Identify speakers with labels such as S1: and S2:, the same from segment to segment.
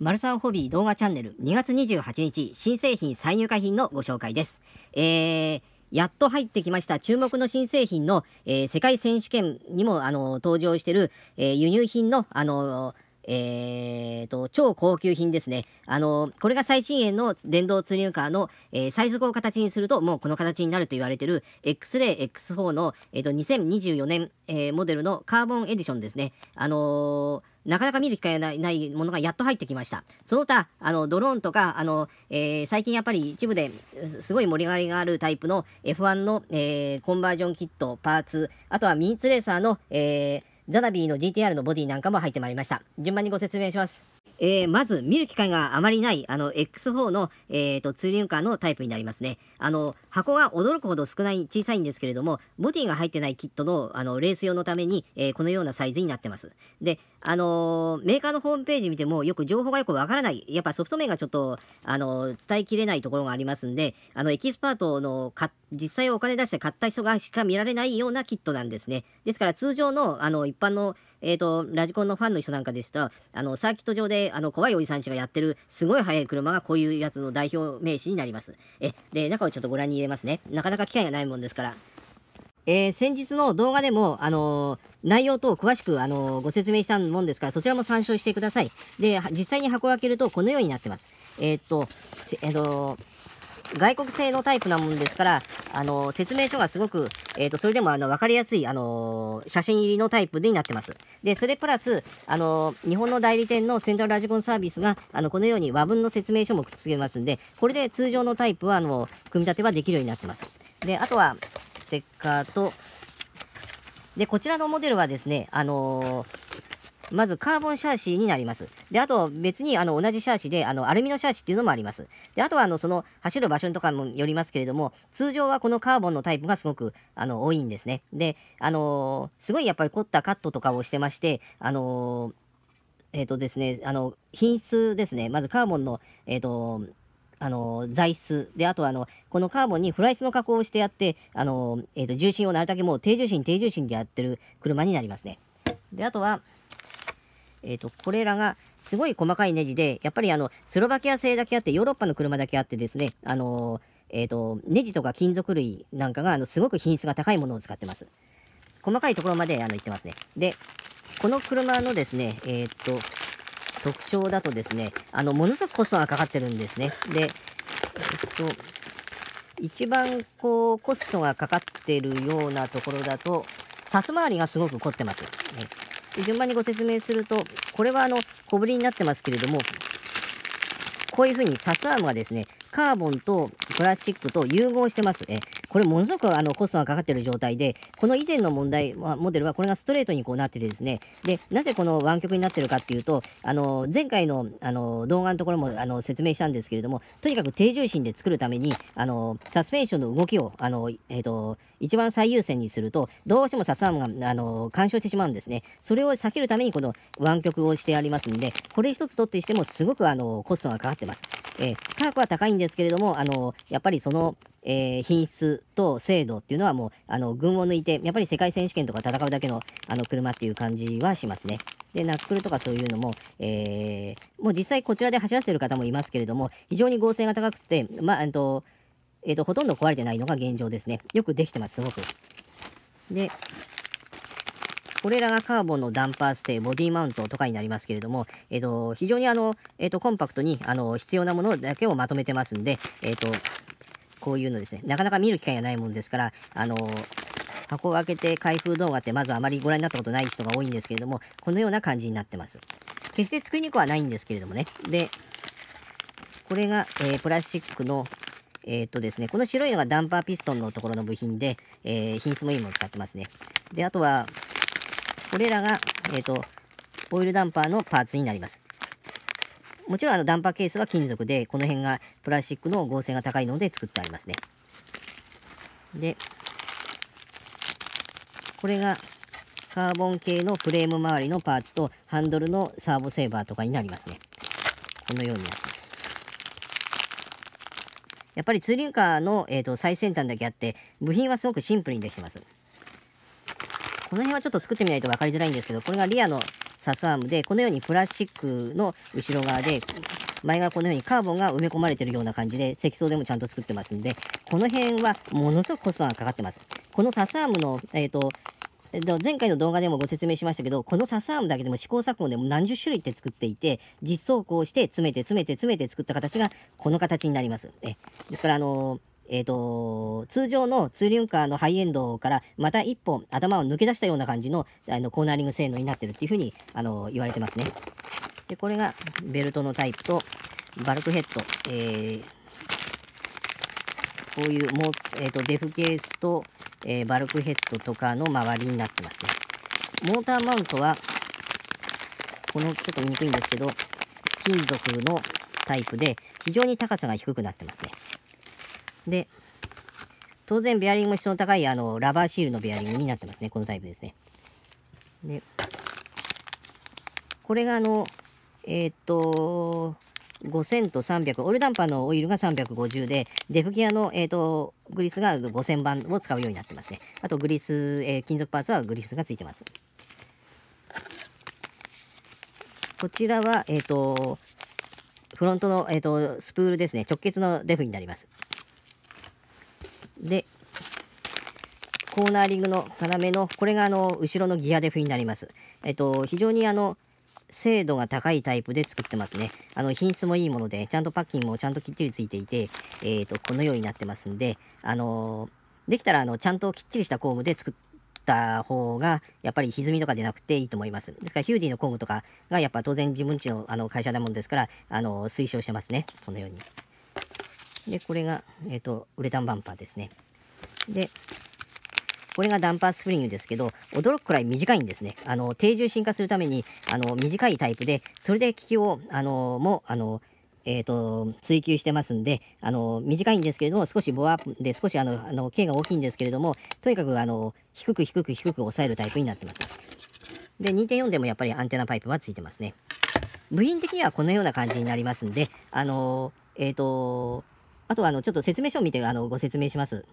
S1: マルサンホビー動画チャンネル2月28日新製品再入荷品のご紹介です。えー、やっと入ってきました注目の新製品の、えー、世界選手権にもあの登場している、えー、輸入品のあのーえーと、超高級品ですね。あの、これが最新鋭の電動ツーリングカーの、えー、最速を形にすると、もうこの形になると言われている X0X4 の、えーと、2024年、えー、モデルのカーボンエディションですね。あのーなかなか見る機会がないものがやっと入ってきました。その他、あのドローンとか、あのえー、最近やっぱり一部ですごい盛り上がりがあるタイプの F1 の、えー、コンバージョンキット、パーツ、あとはミニツレーサーの、えー、ザナビーの GTR のボディなんかも入ってまいりました。順番にご説明します。えー、まず見る機会があまりないあの X4 の、えーと、ツーリングカーのタイプになりますねあの箱が驚くほど少ない小さいんですけれどもボディが入ってないキットのあのレース用のために、えー、このようなサイズになってますであのー、メーカーのホームページ見てもよく情報がよくわからないやっぱソフト面がちょっと、あのー、伝えきれないところがありますんであのエキスパートの買実際お金出して買った人がしか見られないようなキットなんですねですから通常のあの一般のえっ、ー、と、ラジコンのファンの人なんかですと、あの、サーキット上で、あの、怖いおじさんちがやってる、すごい速い車がこういうやつの代表名詞になります。え、で、中をちょっとご覧に入れますね。なかなか機会がないもんですから。えー、先日の動画でも、あのー、内容等詳しく、あのー、ご説明したもんですから、そちらも参照してください。で、実際に箱を開けると、このようになってます。えっと、えっと、外国製のタイプなもんですから、あの、説明書がすごく、えっ、ー、と、それでも、あの、わかりやすい、あの、写真入りのタイプでなってます。で、それプラス、あの、日本の代理店のセントラルラジコンサービスが、あの、このように和文の説明書もくっつけますんで、これで通常のタイプは、あの、組み立てはできるようになってます。で、あとは、ステッカーと、で、こちらのモデルはですね、あのーまずカーボンシャーシになります。で、あと別にあの同じシャーシであのアルミのシャーシっていうのもあります。で、あとはあのその走る場所とかもよりますけれども、通常はこのカーボンのタイプがすごくあの多いんですね。で、あのー、すごいやっぱり凝ったカットとかをしてまして、あのー、えっ、ー、とですね、あの、品質ですね。まずカーボンの、えっ、と、あの材質であとあのこのカーボンにフライスの加工をしてやってあの、えーと重心をなるだけもう低重心低重心でやってる車になりますね。であとはえー、と、これらがすごい細かいネジで、やっぱりあの、スロバキア製だけあって、ヨーロッパの車だけあってですね、あのえっ、ー、と、ネジとか金属類なんかが、あの、すごく品質が高いものを使ってます。細かいところまで、あの、言ってますね。で、この車のですね、えっ、ー、と、特徴だとですね、あの、ものすごくコストがかかってるんですね。で、えっ、と、一番こう、コストがかかってるようなところだと、サス回りがすごく凝ってます。ね順番にご説明すると、これはあの小ぶりになってますけれども、こういうふうにサスアームがですね、カーボンとプラスチックと融合してます。えこれものすごくあのコストがかかっている状態で、この以前の問題、モデルはこれがストレートにこうなっててですね、で、なぜこの湾曲になってるかっていうと、あの、前回のあの動画のところもあの説明したんですけれども、とにかく低重心で作るために、あの、サスペンションの動きを、あの、えっ、ー、と、一番最優先にすると、どうしてもサスアームが、あの、干渉してしまうんですね。それを避けるためにこの湾曲をしてありますんで、これ一つ取ってしてもすごくあの、コストがかかってます。えー、価格は高いんですけれども、あの、やっぱりその、えー、品質と精度っていうのはもうあの群を抜いてやっぱり世界選手権とか戦うだけのあの車っていう感じはしますね。でナックルとかそういうのも、えー、もう実際こちらで走らせてる方もいますけれども非常に合成が高くて、まあえっとえっと、ほとんど壊れてないのが現状ですね。よくできてます、すごく。で、これらがカーボンのダンパーステイ、ボディマウントとかになりますけれども、えっと、非常にあの、えっと、コンパクトにあの必要なものだけをまとめてますんで、えっと、こういうのですね、なかなか見る機会がないもんですから、あの箱を開けて開封動画ってまずあまりご覧になったことない人が多いんですけれども、このような感じになってます。決して作りにくくはないんですけれどもね。で、これが、えー、プラスチックの、えー、っとですね、この白いのがダンパーピストンのところの部品で、えー、品質もいいものを使ってますね。で、あとは、これらが、えっと、オイルダンパーのパーツになります。もちろんあのダンパーケースは金属で、この辺がプラスチックの合成が高いので作ってありますね。で、これがカーボン系のフレーム周りのパーツとハンドルのサーボセーバーとかになりますね。このようになってます。やっぱりツーリングカーの、えーと最先端だけあって、部品はすごくシンプルにできてます。この辺はちょっと作ってみないと分かりづらいんですけど、これがリアのサスアームでこのようにプラスチックの後ろ側で前がこのようにカーボンが埋め込まれてるような感じで積層でもちゃんと作ってますんでこの辺はものすごくコストがかかってますこのサスアームの、えーと、前回の動画でもご説明しましたけど、このサスアームだけでも試行錯誤でも何十種類って作っていて、実装工して詰めて詰めて詰めて作った形がこの形になります。えですから、あのーえー、と、通常のツーリュンカーのハイエンドからまた一本頭を抜け出したような感じのあのコーナーリング性能になってるっていうふうにあの言われてますね。で、これがベルトのタイプと、バルクヘッド、えー、こういうもえーと、とデフケースと、えー、バルクヘッドとかの周りになってますね。モーターマウントは、このちょっと見にくいんですけど、金属のタイプで非常に高さが低くなってますね。で、当然ベアリングも質の高いあのラバーシールのベアリングになってますね。このタイプですね。で、これがあの、えー、っと、5000と300、オルダンパーのオイルが350で、デフギアの、えーと、グリスが5000番を使うようになってますね。あとグリス、えー、金属パーツはグリスがついてます。こちらは、えっ、ー、と、フロントの、えーとスプールですね、直結のデフになります。で、コーナーリングの要の、これがあの、後ろのギアデフになります。えっと、非常にあの、精度が高いタイプで作ってますね。あの、品質もいいもので、ちゃんとパッキンもちゃんときっちりついていて、えっ、と、このようになってますんで、あのできたら、あの、ちゃんときっちりした工具で作った方が、やっぱり歪みとかでなくていいと思います。ですから、ヒューディの工具とかが、やっぱ当然自分ちのあの会社だもんですから、あの推奨してますね。このように。で、これが、えっ、ー、と、ウレタンバンパーですね。で、これがダンパースプリングですけど、驚くくらい短いんですね。あの、低重心化するために、あの、短いタイプで、それで利きを、あの、もう、あの、えーと、追求してますんであの短いんですけれども少しボアップで少しあのあの径が大きいんですけれどもとにかくあの低く低く低く抑えるタイプになってますで2.4でもやっぱりアンテナパイプはついてますね部品的にはこのような感じになりますんであのえっ、ー、とあとはあのちょっと説明書を見てあのご説明します。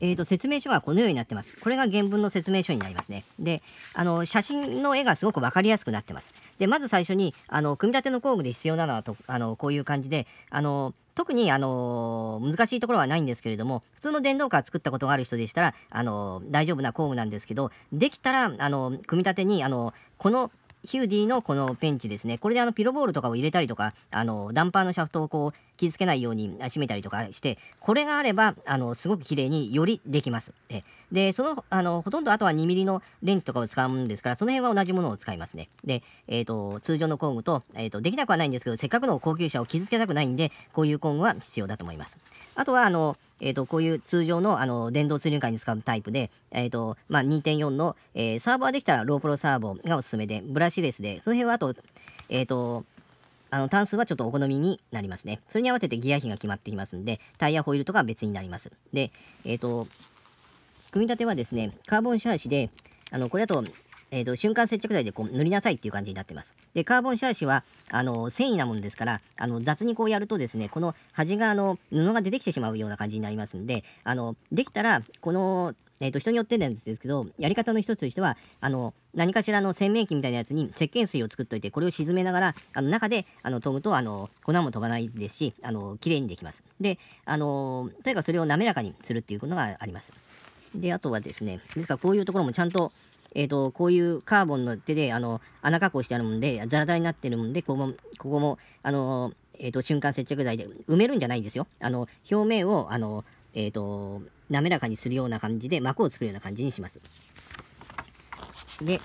S1: えー、と説明書はこのようになってます。これが原文の説明書になりますね。で、あの写真の絵がすごく分かりやすくなってます。で、まず最初にあの組み立ての工具で必要なのはとあのこういう感じで、あの特にあの難しいところはないんですけれども普通の電動カー作ったことがある人でしたらあの大丈夫な工具なんですけどできたらあの組み立てにあのこのヒューディのこのペンチですね。これであのピロボールとかを入れたりとか、あのダンパーのシャフトをこう傷つけないように締めたりとかして、これがあれば、あのすごく綺麗によりできます。えで、その、あの、ほとんどあとは2 m m のレンチとかを使うんですから、その辺は同じものを使いますね。で、えっ、ー、と、通常の工具と、えっ、ー、と、できなくはないんですけど、せっかくの高級車を傷つけたくないんで、こういう工具は必要だと思います。あとは、あの、えーと、こういう通常のあの電動通流管に使うタイプで、えーとまあ、2.4の、えー、サーバーできたらロープロサーボがおすすめで、ブラシレスで、その辺はあと、えっ、ー、と、あの単数はちょっとお好みになりますね。それに合わせてギア比が決まってきますんで、タイヤホイールとかは別になります。で、えっ、ー、と、組み立てはですね、カーボンシャーシで、あのこれだとえーと、瞬間接着剤でこう塗りなさいっていう感じになってます。で、カーボンシャーシはあの繊維なものですからあの雑にこうやるとですね、この端側の布が出てきてしまうような感じになりますんで、あのできたらこのえーと、と人によってなんですけどやり方の一つとしてはあの何かしらの洗面器みたいなやつに石鹸水を作っといてこれを沈めながらあの中であの研ぐとあの粉も飛ばないですしあの綺麗にできます。であのとにかくそれを滑らかにするっていうことがあります。であとはですねですからこういうところもちゃんとえっ、ー、と、こういうカーボンの手で、あの、穴加工してあるもんで、ザラザラになってるもんで、ここも、ここも、あの、えっ、ー、と、瞬間接着剤で埋めるんじゃないんですよ。あの、表面を、あの、えっ、ー、と、滑らかにするような感じで、膜を作るような感じにします。で、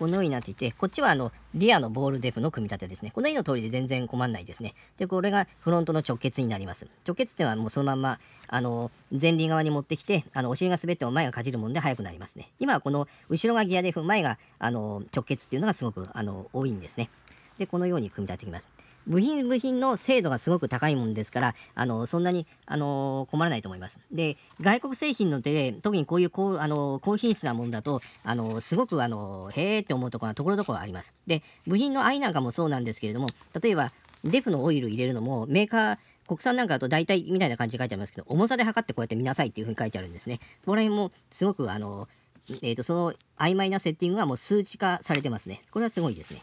S1: このようになっていて、こっちはあの、リアのボールデフの組み立てですね。この絵の通りで全然困んないですね。で、これがフロントの直結になります。直結っていうのはもうそのまま、あの、前輪側に持ってきて、あの、お尻が滑っても前がかじるもんで速くなりますね。今はこの後ろがギアデフ、前があの直結っていうのがすごくあの多いんですね。で、このように組み立ててきます。部品部品の精度がすごく高いもんですから、あのそんなに、あの困らないと思います。で、外国製品の手で、特にこういう高,、あの高品質なものだと、あのすごく、あのへーって思うところはところどころあります。で、部品の愛なんかもそうなんですけれども、例えば、デフのオイル入れるのも、メーカー、国産なんかだと大体みたいな感じで書いてありますけど、重さで測ってこうやって見なさいっていうふうに書いてあるんですね。ここら辺もすごく、あのえーと、とその曖昧なセッティングがもう数値化されてますね。これはすごいですね。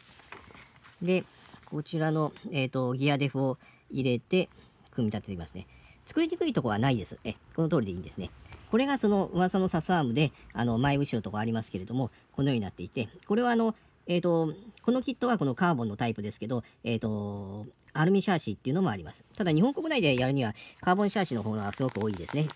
S1: で、こちらの、えーと、ギアデフを入れて組み立てていますね。作りにくいとこはないです。えこの通りでいいんですね。これがその噂のサスアームで、あの前後ろとかありますけれども、このようになっていて、これはあの、えっ、ー、と、このキットはこのカーボンのタイプですけど、えっ、ー、と、アルミシャーシっていうのもあります。ただ日本国内でやるにはカーボンシャーシの方がすごく多いですね。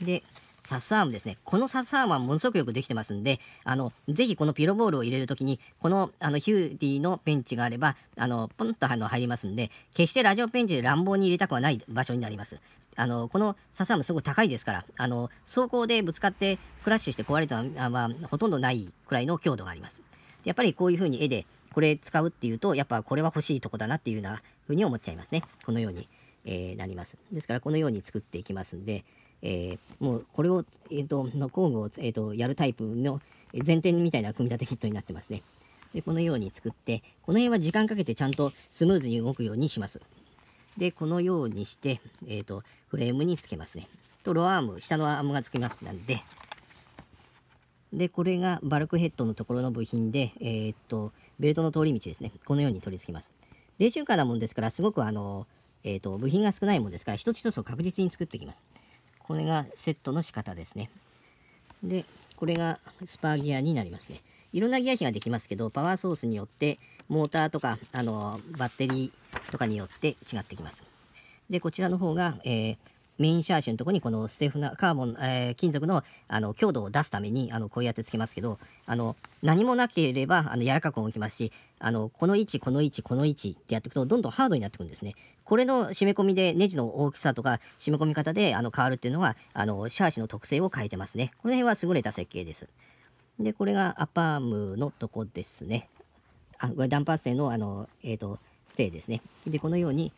S1: で、サスアームですね。このサスアームはものすごくよくできてますんで、あの、ぜひこのピロボールを入れるときに、この、あの、ヒューディのペンチがあれば、あの、ポンとあの入りますんで、決してラジオペンチで乱暴に入れたくはない場所になります。あの、このサスアームすごく高いですから、あの、走行でぶつかってクラッシュして壊れたのは、まあ、ほとんどないくらいの強度があります。やっぱりこういうふうに絵で、これ使うっていうと、やっぱこれは欲しいとこだなっていうなふうに思っちゃいますね。このように、えー、なります。ですからこのように作っていきますんで、えー、もうこれを、えーと、の工具を、えーと、やるタイプの前提みたいな組み立てキットになってますね。で、このように作って、この辺は時間かけてちゃんとスムーズに動くようにします。で、このようにして、えっ、ー、と、フレームにつけますね。と、ロアアーム、下のアームがつきますなんで、で、これがバルクヘッドのところの部品で、えー、っと、ベルトの通り道ですね。このように取り付けます。練習家なもんですから、すごくあの、えー、っと、部品が少ないもんですから、一つ一つを確実に作っていきます。これがセットの仕方ですね。で、これがスパーギアになりますね。いろんなギア比ができますけど、パワーソースによって、モーターとか、あの、バッテリーとかによって違ってきます。で、こちらの方が、えー、メインシャーシュのとこにこのステフナカーボン、えー、金属のあの強度を出すためにあのこうやってつけますけどあの何もなければあの柔らかく動きますしあのこの位置この位置この位置ってやっていくとどんどんハードになってくるんですね。これの締め込みでネジの大きさとか締め込み方であの変わるっていうのはあのシャーシの特性を変えてますね。この辺は優れた設計です。でこれがアッパームのとこですね。あこれダンパー製のあの、えーと、とステーですね。でこのように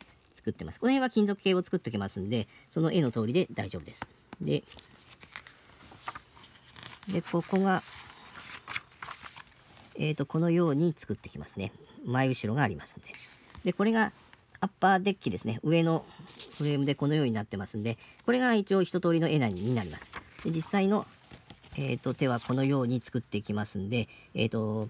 S1: 作ってます。この辺は金属系を作っておきますんで、その絵の通りで大丈夫です。で、でここが、えっ、ー、と、このように作ってきますね。前後ろがありますんで。で、これがアッパーデッキですね。上のフレームでこのようになってますんで、これが一応一通りの絵になります。で実際の、えーと、手はこのように作っていきますんで、えーと、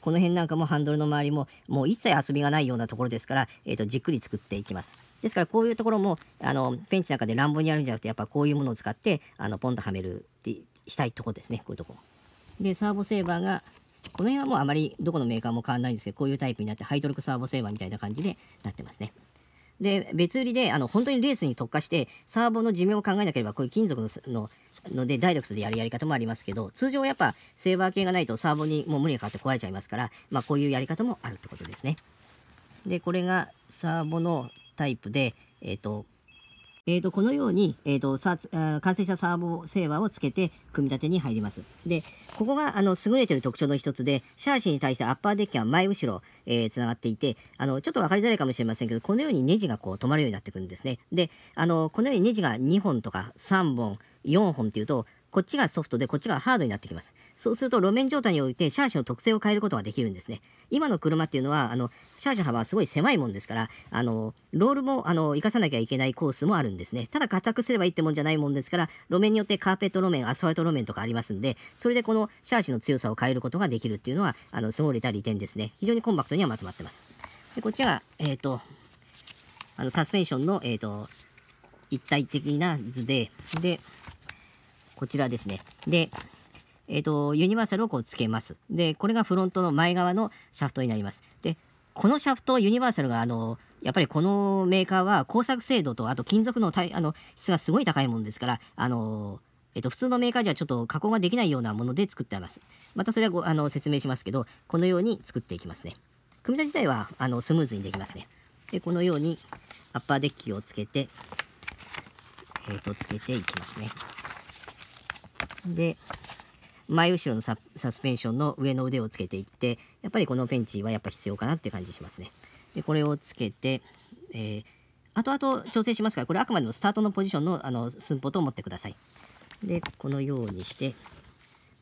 S1: この辺なんかもハンドルの周りももう一切遊びがないようなところですから、えーと、じっくり作っていきます。ですからこういうところもあのペンチなんかで乱暴にやるんじゃなくてやっぱこういうものを使ってあのポンとはめるってしたいとこですねこういうとこ。でサーボセーバーがこの辺はもうあまりどこのメーカーも変わらないんですけどこういうタイプになってハイドロックサーボセーバーみたいな感じでなってますね。で別売りであの本当にレースに特化してサーボの寿命を考えなければこういう金属のののでダイレクトでやるやり方もありますけど通常やっぱセーバー系がないとサーボにもう無理がかかって壊れちゃいますから、まあ、こういうやり方もあるってことですね。でこれがサーボのタイプで、えっ、ー、とえー、とこのように、えーと、と完成したサーボセーバーをつけて組み立てに入ります。で、ここがあの優れてる特徴の一つで、シャーシに対してアッパーデッキは前後ろつな、えー、がっていてあの、ちょっと分かりづらいかもしれませんけど、このようにネジがこう止まるようになってくるんですね。で、あのこのようにネジが2本とか3本、4本っていうと、こっちがソフトでこっちがハードになってきます。そうすると路面状態においてシャーシの特性を変えることができるんですね。今の車っていうのはあのシャーシの幅はすごい狭いもんですからあのロールもあの生かさなきゃいけないコースもあるんですね。ただ硬くすればいいってもんじゃないもんですから路面によってカーペット路面アスファルト路面とかありますんでそれでこのシャーシの強さを変えることができるっていうのはあの優れた利点ですね。非常にコンパクトにはまとまってます。でこっちは、えっ、ー、とあのサスペンションの、えっ、ー、と一体的な図ででこちらですね。で、えっ、ー、と、ユニバーサルをこうつけます。で、これがフロントの前側のシャフトになります。で、このシャフト、ユニバーサルが、あの、やっぱりこのメーカーは工作精度と、あと金属のあの質がすごい高いもんですから、あの、えっ、ー、と、普通のメーカーじゃちょっと加工ができないようなもので作ってあります。またそれはごあの説明しますけど、このように作っていきますね。組み立て自体はあのスムーズにできますね。で、このようにアッパーデッキをつけて、えっ、ー、と、つけていきますね。で前後ろのサスペンションの上の腕をつけていってやっぱりこのペンチはやっぱ必要かなって感じしますね。でこれをつけて、えー、後々調整しますからこれあくまでもスタートのポジションのあの寸法と思ってください。でこのようにして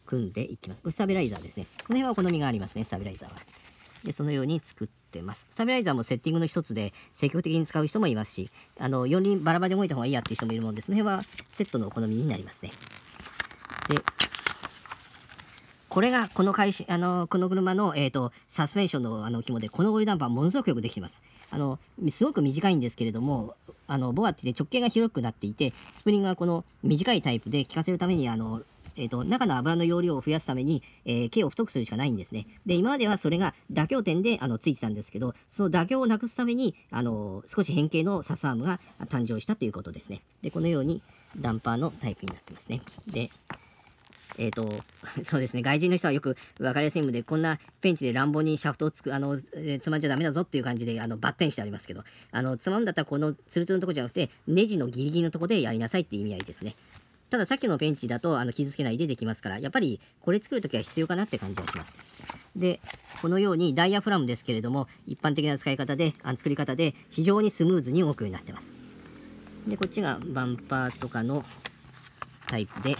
S1: 組んでいきます。これスタビライザーですね。この辺はお好みがありますねスタビライザーは。でそのように作ってます。スタビライザーもセッティングの一つで積極的に使う人もいますしあの4輪バラバラで動いた方がいいやっていう人もいるもんでその辺はセットのお好みになりますね。でこれがこの会社あのこの車の、えーと、サスペンションのあの肝でこのゴリダンパーものすごくよくできてますあのすごく短いんですけれどもあのボアって直径が広くなっていてスプリングはこの短いタイプで効かせるためにあのえーと、と中の油の容量を増やすために、えー、径を太くするしかないんですね。で、今まではそれが妥協点であのついてたんですけど、その妥協をなくすために、あの少し変形のサスアームが誕生したということですね。で、このようにダンパーのタイプになってますね。で、えっ、ー、と、そうですね、外人の人はよく分かりやすいので、こんなペンチで乱暴にシャフトをつく、あの、えー、つまんじゃダメだぞっていう感じで、あの、バッテンしてありますけど、あの、つまむんだったらこのツルツルのとこじゃなくて、ネジのギリギリのとこでやりなさいっていう意味合いですね。たださっきのペンチだとあの傷つけないでできますから、やっぱりこれ作るときは必要かなって感じがします。で、このようにダイヤフラムですけれども、一般的な使い方で、あの作り方で非常にスムーズに動くようになってます。で、こっちがバンパーとかのタイプで、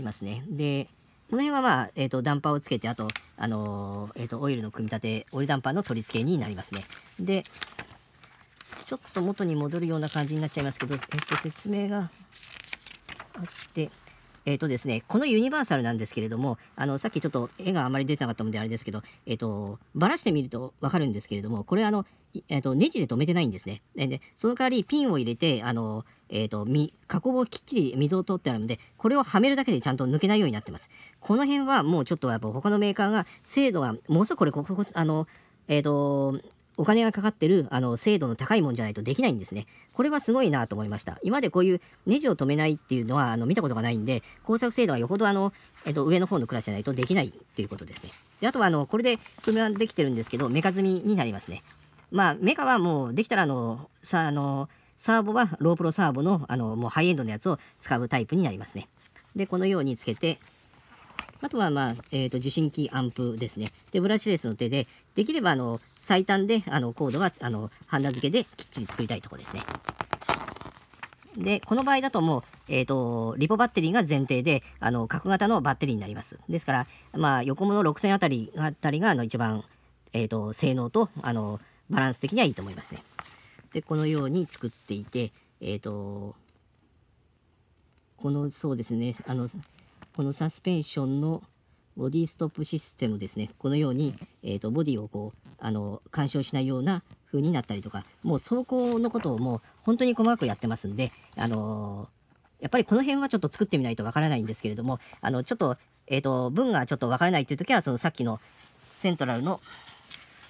S1: きますね。で、この辺はまあ、えっ、ー、と、ダンパーをつけて、あと、あのー、えっ、と、オイルの組み立て、オイルダンパーの取り付けになりますね。で、ちょっと元に戻るような感じになっちゃいますけど、えっ、と、説明があって、えーとですね、このユニバーサルなんですけれどもあのさっきちょっと絵があまり出てなかったのであれですけど、えーと、バラしてみると分かるんですけれどもこれあの、えーと、ネジで止めてないんですね。で、その代わりピンを入れてあのえっ、ー、と、み、加工をきっちり溝を通ってあるので、これをはめるだけでちゃんと抜けないようになってます。この辺はもうちょっとやっぱ他のメーカーが精度が、ものすごくこれ、ここ、あの、えっ、ー、と、お金がかかってるあの精度の高いもんじゃないとできないんですね。これはすごいなと思いました。今までこういうネジを止めないっていうのはあの見たことがないんで、工作精度はよほどあの、えっと、上の方のクラスじゃないとできないっていうことですね。であとはあのこれで組みはできてるんですけど、メカ済みになりますね。まあ、メカはもうできたらあの、さあの、サーボはロープロサーボのあのもうハイエンドのやつを使うタイプになりますね。で、このようにつけて、あとは、まあえーと、受信機アンプですね。で、ブラシレスの手で、できればあの最短であのコードはあのハンダ付けできっちり作りたいところですね。で、この場合だともう、えっ、ー、と、リポバッテリーが前提で、あの、角型のバッテリーになります。ですから、まあ、横物6000あたり、あたりが、あの、一番、えっ、ー、と、性能と、あの、バランス的にはいいと思いますね。でこのように作っていてえっ、ー、とこのそうですねあのこのサスペンションのボディストップシステムですねこのように、えーと、ボディをこうあの干渉しないような風になったりとかもう走行のことをもう本当に細かくやってますんであのー、やっぱりこの辺はちょっと作ってみないとわからないんですけれどもあのちょっと,、えーと、と文がちょっとわからないという時はそのさっきのセントラルの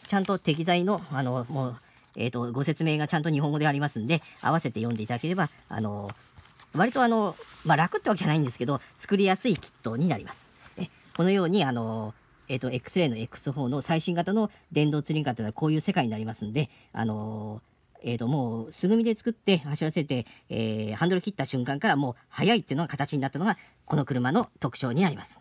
S1: ちゃんと適材のあのもうえーと、ご説明がちゃんと日本語でありますんで合わせて読んでいただければあの割とあの、まあ、楽ってわけじゃないんですけど作りやすいキットになります。えこのようにあのえーと、と X レの X4 の最新型の電動ツリンカーというのはこういう世界になりますんで、あのえーと、ともう素組みで作って走らせて、えー、ハンドル切った瞬間からもう速いっていうのが形になったのがこの車の特徴になります。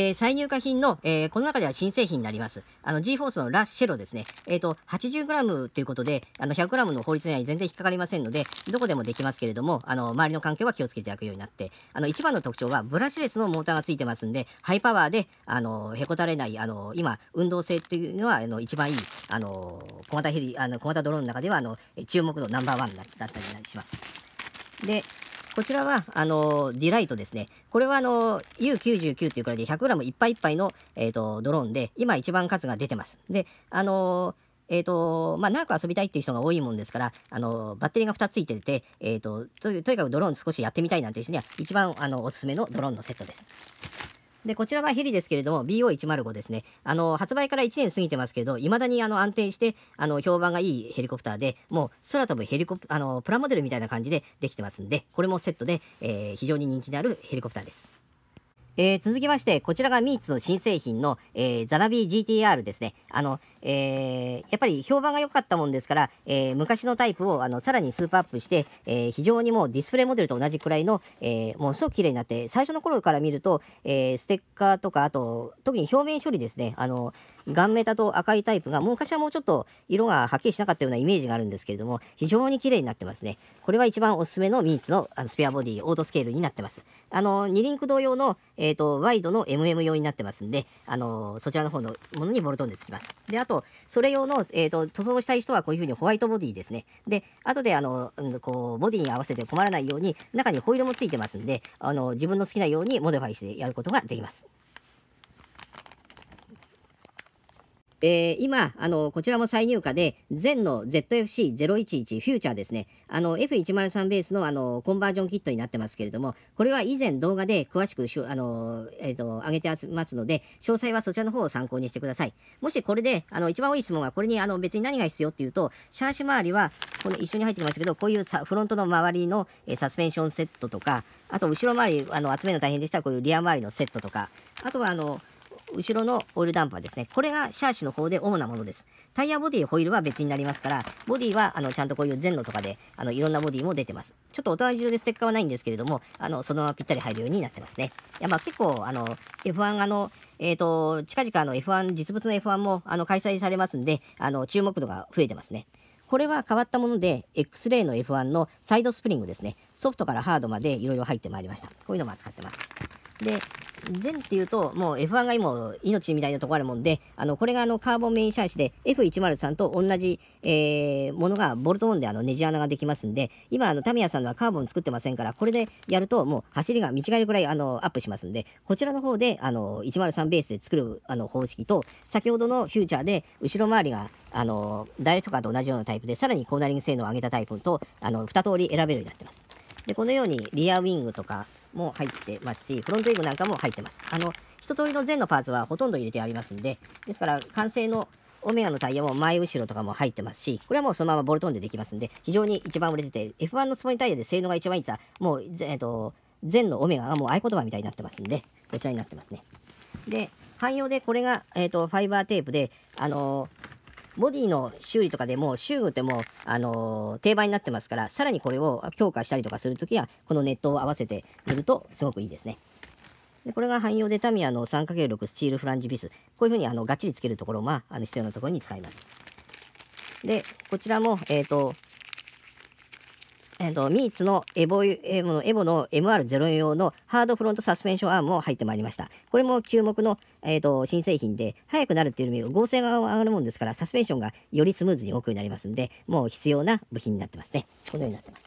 S1: えー、再入荷品の、えー、この中では新製品になります。あの、G-Force のラ・ッシェロですね。えっ、ー、と、80g ということで、あの、100g の法律内に全然引っかかりませんので、どこでもできますけれども、あの、周りの環境は気をつけていただくようになって、あの、一番の特徴はブラシレスのモーターがついてますんで、ハイパワーで、あの、へこたれない、あの、今、運動性っていうのは、あの、一番いい、あの、小型ヘリ、あの、小型ドローンの中では、あの、注目度ナンバーワンだったりします。で、こちらは、あのディライトですね。これは、あの U99 というくらいで 100g いっぱいいっぱいの、えーと、ドローンで、今一番数が出てます。で、あのえーとまあ、長く遊びたいっていう人が多いもんですから、あのバッテリーが2つついてて、えーと、ととにかくドローン少しやってみたいなんていう人には、一番あのおすすめのドローンのセットです。で、こちらはヘリですけれども、BO105 ですね。あの、発売から1年過ぎてますけど、未だにあの安定して、あの、評判がいいヘリコプターで、もう空飛ぶヘリコプ、あの、プラモデルみたいな感じでできてますんで、これもセットで、えー、非常に人気のあるヘリコプターです。えー、続きまして、こちらがミーツの新製品の、えー、ザナビー GTR ですね。あの、えー、やっぱり評判が良かったもんですから、え昔のタイプをあのさらにスーパーアップして、え非常にもうディスプレイモデルと同じくらいの、えもうすごく綺麗になって、最初の頃から見ると、えステッカーとか、あと、特に表面処理ですね。あの、ガンメタと赤いタイプが、もう昔はもうちょっと色がはっきりしなかったようなイメージがあるんですけれども、非常に綺麗になってますね。これは一番おすすめのミーツのあのスペアボディ、オートスケールになってます。あの、2リンク同様の、えっ、ー、と、ワイドの MM 用になってますんで、あの、そちらの方のものにボルトンでつきます。で、あと、それ用の、えっ、ー、と、塗装したい人はこういうふうにホワイトボディですね。で、後で、あの、うん、こう、ボディに合わせて困らないように、中にホイールもついてますんで、あの、自分の好きなようにモデファイしてやることができます。えー、今、あの、こちらも再入荷で、全の ZFC011 フューチャーですね、あの、F103 ベースの、あの、コンバージョンキットになってますけれども、これは以前動画で詳しくしあの、えっ、ー、と、上げてますので、詳細はそちらの方を参考にしてください。もしこれで、あの、一番多い質問が、これに、あの、別に何が必要っていうと、シャーシ周りは、この一緒に入ってきましたけど、こういうさフロントの周りの、えー、サスペンションセットとか、あと、後ろ周り、あの、集めるの大変でしたら、こういうリア周りのセットとか、あとは、あの、後ろのオイルダンパーですね。これがシャーシの方で主なものです。タイヤボディ、ホイールは別になりますから、ボディはあのちゃんとこういう前路とかであのいろんなボディも出てます。ちょっと大人用でステッカーはないんですけれども、あのそのままぴったり入るようになってますね。いやまあ結構あの F1 あのえっ、ー、と、近々あの F1、実物の F1 もあの開催されますんで、あの注目度が増えてますね。これは変わったもので、X レイの F1 のサイドスプリングですね。ソフトからハードまでいろいろ入ってまいりました。こういうのも扱ってます。で、全っていうと、もう F1 が今、命みたいなとこあるもんで、あの、これがあの、カーボンメインシャーシで F103 と同じ、えー、ものがボルトオンであの、ネジ穴ができますんで、今、あの、タミヤさんのはカーボン作ってませんから、これでやると、もう走りが見違えるくらい、あの、アップしますんで、こちらの方で、あの、103ベースで作る、あの、方式と、先ほどのフューチャーで、後ろ回りが、あの、ダイレクトカーと同じようなタイプで、さらにコーナリング性能を上げたタイプと、あの、2通り選べるようになってます。で、このようにリアウィングとか、も入ってますし、フロントエッグなんかも入ってます。あの、一通りの全のパーツはほとんど入れてありますんで、ですから完成のオメガのタイヤも前後ろとかも入ってますし、これはもうそのままボルトンでできますんで、非常に一番売れてて、F1 のスポニンタイヤで性能が一番いいってもう、えっと、全のオメガがもう合言葉みたいになってますんで、こちらになってますね。で、汎用でこれが、えっ、と、ファイバーテープで、あのーボディの修理とかでも、修具ってもう、あのー、定番になってますから、さらにこれを強化したりとかするときは、このネットを合わせて塗るとすごくいいですね。でこれが汎用でタミヤの 3×6 スチールフランジビス。こういうふうにあのがっちりつけるところ、まあ、あの必要なところに使います。で、こちらも、えっ、ー、と、えっと、ミーツのエボエボのエボの MR04 用のハードフロントサスペンションアームも入ってまいりました。これも注目の、えっと、新製品で、速くなるっていう意味を合成が上がるもんですから、サスペンションがよりスムーズに置くようになりますんで、もう必要な部品になってますね。このようになってます。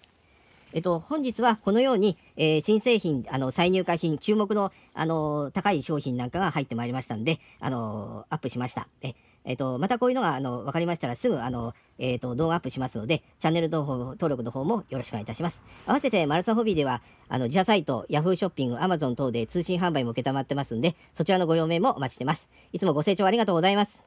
S1: えっと、本日はこのように、えー、新製品、あの、再入荷品、注目の、あのー、高い商品なんかが入ってまいりましたんで、あのー、アップしました。ええっ、ー、と、またこういうのが、あの、わかりましたらすぐ、あの、えっ、ー、と、動画アップしますので、チャンネル登録の方もよろしくお願いいたします。合わせて、マルサホビーでは、あの、自社サイト、ヤフーショッピング、アマゾン等で通信販売も承ってますんで、そちらのご用命もお待ちしてます。いつもご清聴ありがとうございます。